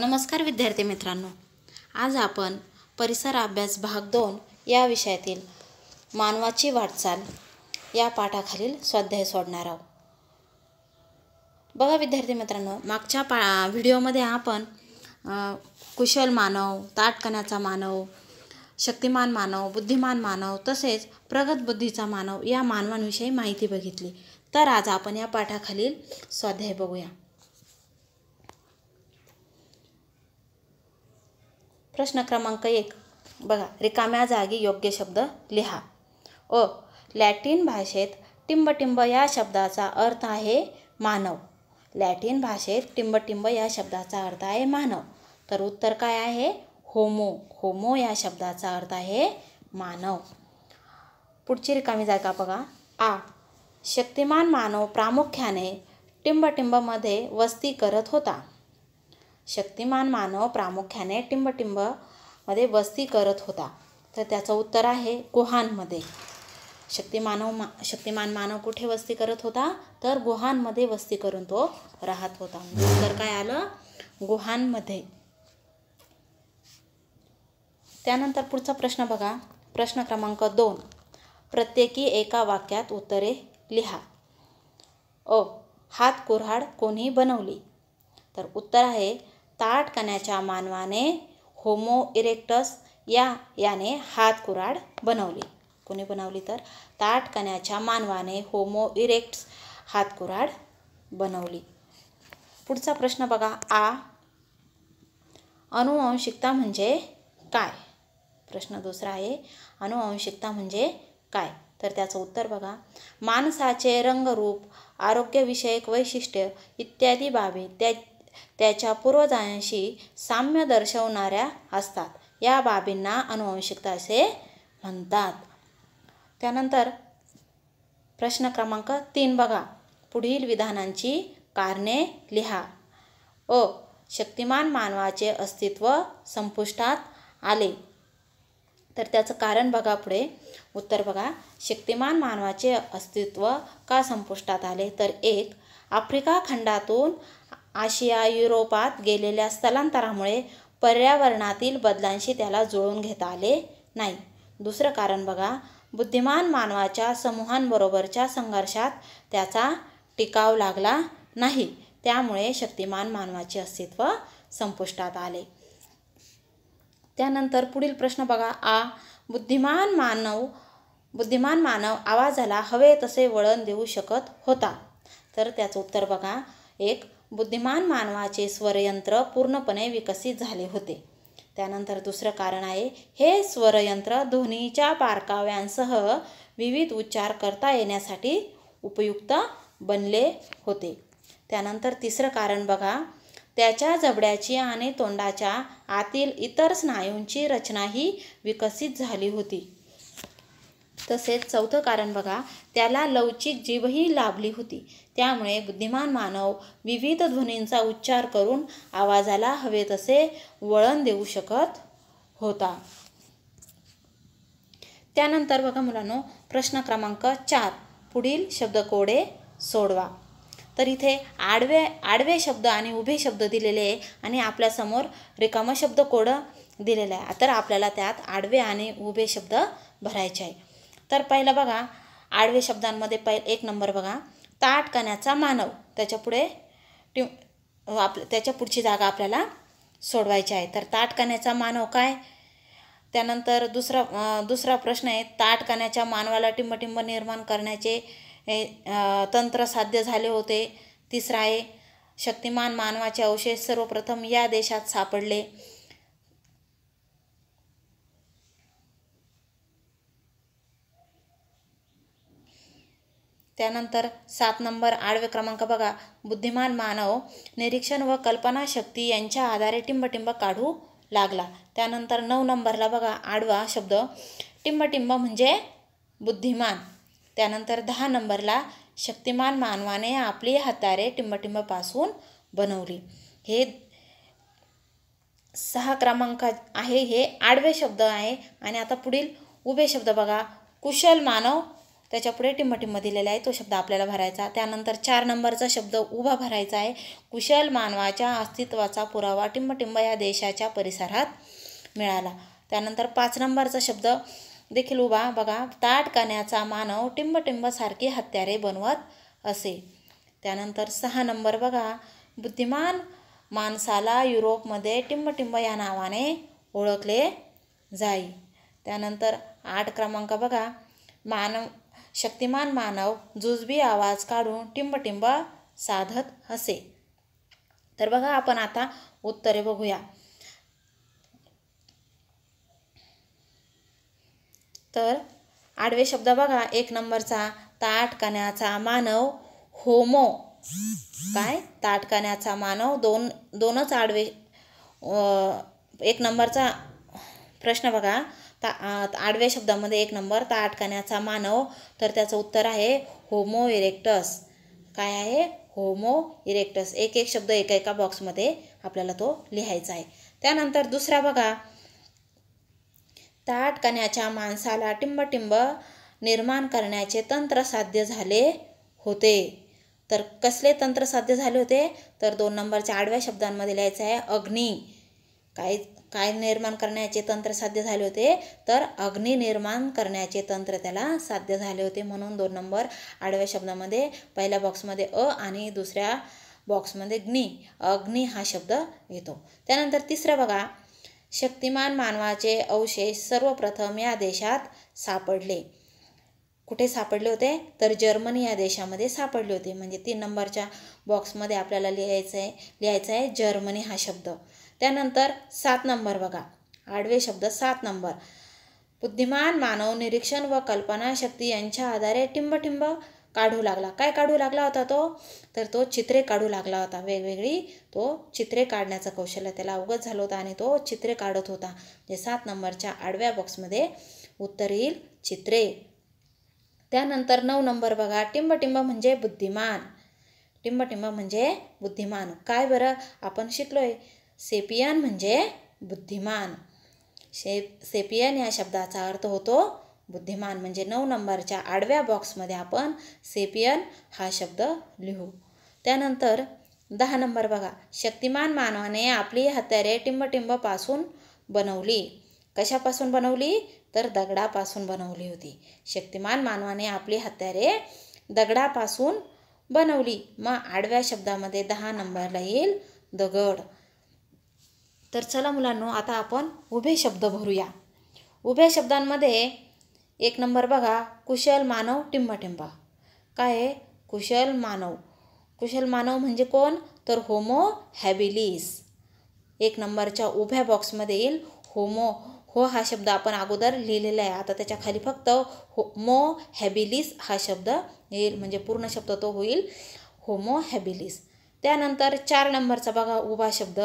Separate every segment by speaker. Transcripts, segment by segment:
Speaker 1: नमस्कार विद्यार्थी मित्रांनो आज आपण परिसर अभ्यास भाग दोन या विषयातील मानवाची वाटचाल या पाठाखालील स्वाध्याय सोडणार आहोत बघा विद्यार्थी मित्रांनो मागच्या पा व्हिडिओमध्ये आपण कुशल मानव ताटकण्याचा मानव शक्तिमान मानव बुद्धिमान मानव तसेच प्रगत बुद्धीचा मानव या मानवांविषयी माहिती बघितली तर आज आपण या पाठाखालील स्वाध्याय बघूया प्रश्न क्रमांक एक बघा रिकाम्या जागी योग्य शब्द लिहा ओ लॅटिन भाषेत टिंबटिंब या शब्दाचा अर्थ आहे मानव लॅटिन भाषेत टिंबटिंब या शब्दाचा अर्थ आहे मानव तर उत्तर काय आहे होमो होमो या शब्दाचा अर्थ आहे मानव पुढची रिकामी जागा बघा आ शक्तिमान मानव प्रामुख्याने टिंबटिंबमध्ये वस्ती करत होता शक्तिमान मानव प्रामुख्याने टिंबटिंबमध्ये वस्ती करत होता तर त्याचं उत्तर आहे गुहांमध्ये शक्तिमानव मा शक्तिमान मानव कुठे वस्ती करत होता तर गुहांमध्ये वस्ती करून तो राहत होता तर काय आलं गुहांमध्ये त्यानंतर पुढचा प्रश्न बघा प्रश्न क्रमांक दोन प्रत्येकी एका वाक्यात उत्तरे लिहा अ हात कुऱ्हाड कोणी बनवली तर उत्तर आहे ताटकण्याच्या कण्याच्या मानवाने होमो इरेक्टस या याने हात कुराड बनवली कोणी बनवली तर ताटकण्याच्या कण्याच्या मानवाने होमो इरेक्ट्स हात कुराड बनवली पुढचा प्रश्न बघा आ अनुवंशिकता म्हणजे काय प्रश्न दुसरा आहे अनुवंशिकता म्हणजे काय तर त्याचं उत्तर बघा माणसाचे रंगरूप आरोग्यविषयक वैशिष्ट्य इत्यादी बाबी त्या त्याच्या पूर्वजांशी साम्य दर्शवणाऱ्या असतात या बाबींना अनुवंशिकता असे म्हणतात त्यानंतर प्रश्न क्रमांक तीन बघा पुढील विधानांची कारणे लिहा ओ शक्तिमान मानवाचे अस्तित्व संपुष्टात आले तर त्याचं कारण बघा पुढे उत्तर बघा शक्तिमान मानवाचे अस्तित्व का संपुष्टात आले तर एक आफ्रिका खंडातून आशिया युरोपात गेलेल्या स्थलांतरामुळे पर्यावरणातील बदलांशी त्याला जुळवून घेता आले नाही दुसरं कारण बघा बुद्धिमान मानवाच्या समूहांबरोबरच्या संघर्षात त्याचा टिकाव लागला नाही त्यामुळे शक्तिमान मानवाचे अस्तित्व संपुष्टात आले त्यानंतर पुढील प्रश्न बघा आ बुद्धिमान मानव बुद्धिमान मानव आवाजाला हवे तसे वळण देऊ शकत होता तर त्याचं उत्तर बघा एक बुद्धिमान मानवाचे स्वरयंत्र पूर्णपणे विकसित झाले होते त्यानंतर दुसरं कारण आहे हे स्वरयंत्र ध्वनीच्या बारकाव्यांसह विविध उच्चार करता येण्यासाठी उपयुक्त बनले होते त्यानंतर तिसरं कारण बघा त्याच्या जबड्याची आणि तोंडाच्या आतील इतर स्नायूंची रचनाही विकसित झाली होती तसेच चौथं कारण बघा त्याला लवचिक जीवही लाभली होती त्यामुळे बुद्धिमान मानव विविध ध्वनींचा उच्चार करून आवाजाला हवे तसे वळण देऊ शकत होता त्यानंतर बघा मुलांनो प्रश्न क्रमांक चार पुढील शब्दकोडे सोडवा तर इथे आडवे आडवे शब्द आणि उभे शब्द दिलेले आहे आणि आपल्यासमोर रिकामं शब्द कोडं दिलेलं आहे तर आपल्याला त्यात आडवे आणि उभे शब्द भरायचे आहे तर पहिलं बघा आडवे शब्दांमध्ये पहि एक नंबर बघा ताट कण्याचा मानव त्याच्यापुढे टि आप त्याच्या पुढची जागा आपल्याला सोडवायची आहे तर ताट कण्याचा मानव काय त्यानंतर दुसरा दुसरा प्रश्न आहे ताट कण्याच्या मानवाला टिंबटिंब निर्माण करण्याचे तंत्र साध्य झाले होते तिसरा आहे शक्तिमान मानवाचे अवशेष सर्वप्रथम या देशात सापडले त्यानंतर सात नंबर आडवे क्रमांक बघा बुद्धिमान मानव निरीक्षण व कल्पनाशक्ती यांच्या आधारे टिंबटिंब काढू लागला त्यानंतर नऊ नंबरला बघा आडवा शब्द टिंबटिंब म्हणजे बुद्धिमान त्यानंतर दहा नंबरला शक्तिमान मानवाने आपली हातारे टिंबटिंबपासून बनवली हे सहा क्रमांक आहे हे आडवे शब्द आहे आणि आता पुढील उभे शब्द बघा कुशल मानव त्याच्यापुढे टिंबटिंब दिलेला आहे तो शब्द आपल्याला भरायचा त्यानंतर चार नंबरचा शब्द उभा भरायचा आहे कुशल मानवाच्या अस्तित्वाचा पुरावा टिंबटिंब या देशाच्या परिसरात मिळाला त्यानंतर पाच नंबरचा शब्द देखील उभा बघा ताट मानव टिंबटिंबसारखी हत्यारे बनवत असे त्यानंतर सहा नंबर बघा बुद्धिमान माणसाला युरोपमध्ये टिंबटिंब या नावाने ओळखले जाई त्यानंतर आठ क्रमांक बघा मानव शक्तिमान मानव जुजबी आवाज काढून टिंबटिंब साधत असे तर बघा आपण आता उत्तरे बघूया तर आडवे शब्द बघा एक नंबरचा ताटकण्याचा मानव होमो काय ताटकण्याचा मानव दोन दोनच आडवे एक नंबरचा प्रश्न बघा ता आडव्या शब्दामध्ये एक नंबर ताटकण्याचा मानव तर त्याचं उत्तर आहे होमो इरेक्टस काय आहे होमो इरेक्टस एक एक शब्द एका एका बॉक्समध्ये आपल्याला तो लिहायचा आहे त्यानंतर दुसरा बघा ताटकण्याच्या माणसाला टिंबटिंब निर्माण करण्याचे तंत्र साध्य झाले होते तर कसले तंत्र साध्य झाले होते तर दोन नंबरच्या आडव्या शब्दांमध्ये लिहायचं आहे अग्नी काय काय निर्माण करण्याचे तंत्र साध्य झाले होते तर अग्नी निर्माण करण्याचे तंत्र त्याला साध्य झाले होते म्हणून दोन नंबर आडव्या शब्दामध्ये पहिल्या बॉक्समध्ये अ आणि दुसऱ्या बॉक्समध्ये ग्नी अग्नी हा शब्द येतो त्यानंतर तिसरा बघा शक्तिमान मानवाचे अवशेष सर्वप्रथम या देशात सापडले कुठे सापडले होते तर जर्मनी या देशामध्ये सापडले होते म्हणजे तीन नंबरच्या बॉक्समध्ये आपल्याला लिहायचं आहे लिहायचं आहे जर्मनी हा शब्द त्यानंतर सात नंबर बघा आडवे शब्द सात नंबर बुद्धिमान मानव निरीक्षण व कल्पनाशक्ती यांच्या आधारे टिंबटिंब काढू लागला काय काढू लागला होता तो तर तो चित्रे काढू लागला होता वेगवेगळी तो चित्रे काढण्याचं कौशल्य त्याला अवगत झालं होतं आणि तो चित्रे काढत होता जे सात नंबरच्या आडव्या बॉक्समध्ये उत्तर येईल चित्रे त्यानंतर नऊ नंबर बघा टिंबटिंब म्हणजे बुद्धिमान टिंबटिंब म्हणजे बुद्धिमान काय बरं आपण शिकलोय सेपियन म्हणजे बुद्धिमान शे सेपियन या शब्दाचा अर्थ होतो बुद्धिमान म्हणजे नऊ नंबरच्या आडव्या बॉक्समध्ये आपण सेपियन हा शब्द लिहू त्यानंतर दहा नंबर बघा शक्तिमान मानवाने आपली हत्यारे टिंबटिंबपासून बनवली कशापासून बनवली तर दगडापासून बनवली होती शक्तिमान मानवाने आपली हत्यारे दगडापासून बनवली मग आडव्या शब्दामध्ये दहा नंबरला येईल दगड तर चला मुलांनो आता आपण उभे शब्द भरूया उभ्या शब्दांमध्ये एक नंबर बघा कुशल मानव टिंबाटिंबा काय आहे कुशल मानव कुशल मानव म्हणजे कोण तर होमो हॅबिलिस एक नंबरच्या उभ्या बॉक्समध्ये येईल होमो हो हा शब्द आपण अगोदर लिहिलेला आहे आता त्याच्या खाली फक्त होमो हॅबिलिस हा शब्द येईल म्हणजे पूर्ण शब्द तो होईल होमो हॅबिलिस त्यानंतर चार नंबरचा बघा उभा शब्द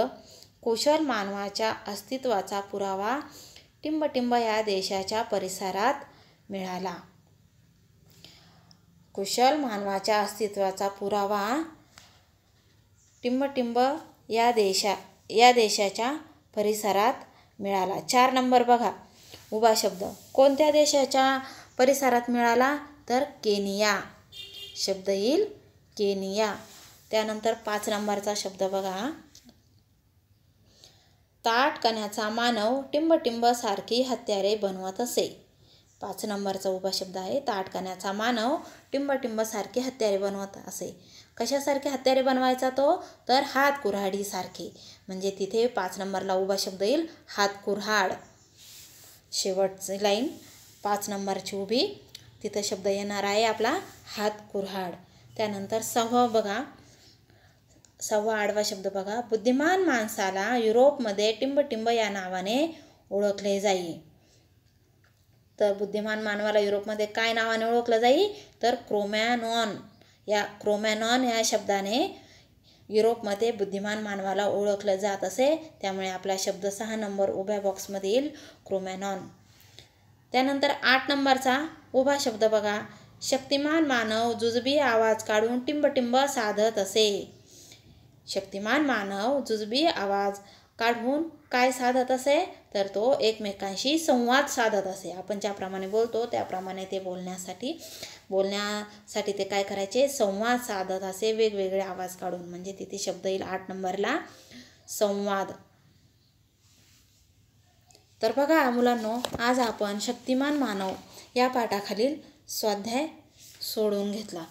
Speaker 1: कुशल मानवाच्या अस्तित्वाचा पुरावा टिंबटिंब या देशाच्या परिसरात मिळाला कुशल मानवाच्या अस्तित्वाचा पुरावा टिंबटिंब या देशा या देशाच्या परिसरात मिळाला चार नंबर बघा उभा शब्द कोणत्या देशाच्या परिसरात मिळाला तर केनिया शब्द येईल केनिया त्यानंतर पाच नंबरचा शब्द बघा ताट कण्याचा मानव टिंबटिंबसारखी सारखी हत्यारे बनवत असे पाच नंबरचा उभा शब्द आहे ताट कण्याचा मानव टिंबटिंब हत्यारे बनवत असे कशासारखे हत्यारे बनवायचा तो तर हात कुऱ्हाडीसारखे म्हणजे तिथे पाच नंबरला उभा शब्द येईल हात कुऱ्हाड शेवटची लाईन पाच नंबरची उभी तिथं शब्द येणार आहे आपला हात कुऱ्हाड त्यानंतर सहा बघा सव्वा आडवा शब्द बघा बुद्धिमान माणसाला युरोपमध्ये टिंबटिंब या नावाने ओळखले जाई तर बुद्धिमान मानवाला युरोपमध्ये काय नावाने ओळखलं जाई तर क्रोमॅनॉन या क्रोमॅनॉन या शब्दाने युरोपमध्ये बुद्धिमान मानवाला ओळखलं जात असे त्यामुळे आपला शब्द सहा नंबर उभ्या बॉक्समध्ये येईल क्रोमॅनॉन त्यानंतर आठ नंबरचा उभा शब्द बघा शक्तिमान मानव जुजबी आवाज काढून टिंबटिंब साधत असे शक्तिमान मानव जुजबी आवाज काढून काय साधत असे तर तो एकमेकांशी संवाद साधत असे आपण ज्याप्रमाणे बोलतो त्याप्रमाणे ते बोलण्यासाठी बोलण्यासाठी ते काय करायचे संवाद साधत असे वेगवेगळे आवाज काढून म्हणजे तिथे शब्द येईल आठ नंबरला संवाद तर बघा मुलांनो आज आपण शक्तिमान मानव या पाठाखालील स्वाध्याय सोडून घेतला